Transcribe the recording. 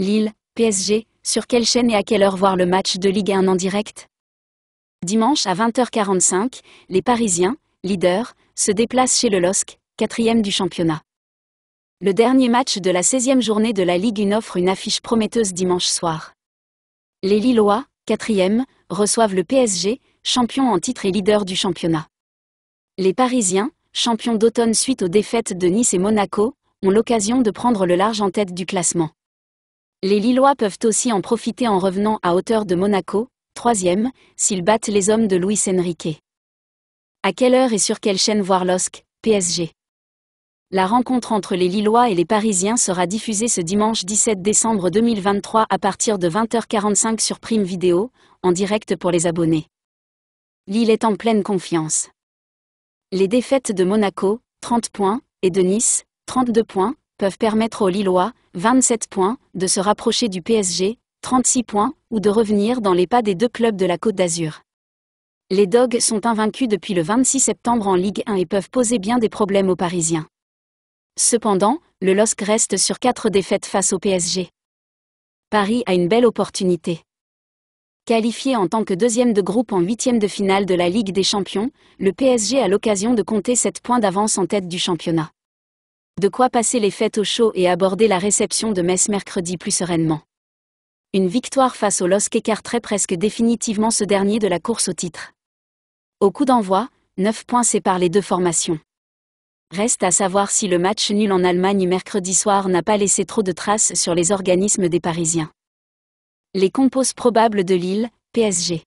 Lille, PSG, sur quelle chaîne et à quelle heure voir le match de Ligue 1 en direct Dimanche à 20h45, les Parisiens, leaders, se déplacent chez le LOSC, quatrième du championnat. Le dernier match de la 16e journée de la Ligue 1 offre une affiche prometteuse dimanche soir. Les Lillois, quatrième, reçoivent le PSG, champion en titre et leader du championnat. Les Parisiens, champions d'automne suite aux défaites de Nice et Monaco, ont l'occasion de prendre le large en tête du classement. Les Lillois peuvent aussi en profiter en revenant à hauteur de Monaco, troisième, s'ils battent les hommes de Luis Enrique. À quelle heure et sur quelle chaîne voir l'OSC, PSG La rencontre entre les Lillois et les Parisiens sera diffusée ce dimanche 17 décembre 2023 à partir de 20h45 sur Prime Vidéo, en direct pour les abonnés. Lille est en pleine confiance. Les défaites de Monaco, 30 points, et de Nice, 32 points, peuvent permettre aux Lillois, 27 points, de se rapprocher du PSG, 36 points, ou de revenir dans les pas des deux clubs de la Côte d'Azur. Les Dogs sont invaincus depuis le 26 septembre en Ligue 1 et peuvent poser bien des problèmes aux Parisiens. Cependant, le LOSC reste sur quatre défaites face au PSG. Paris a une belle opportunité. Qualifié en tant que deuxième de groupe en huitième de finale de la Ligue des Champions, le PSG a l'occasion de compter 7 points d'avance en tête du championnat. De quoi passer les fêtes au chaud et aborder la réception de messe mercredi plus sereinement. Une victoire face au LOSC écarterait presque définitivement ce dernier de la course au titre. Au coup d'envoi, 9 points séparent les deux formations. Reste à savoir si le match nul en Allemagne mercredi soir n'a pas laissé trop de traces sur les organismes des Parisiens. Les compos probables de Lille, PSG.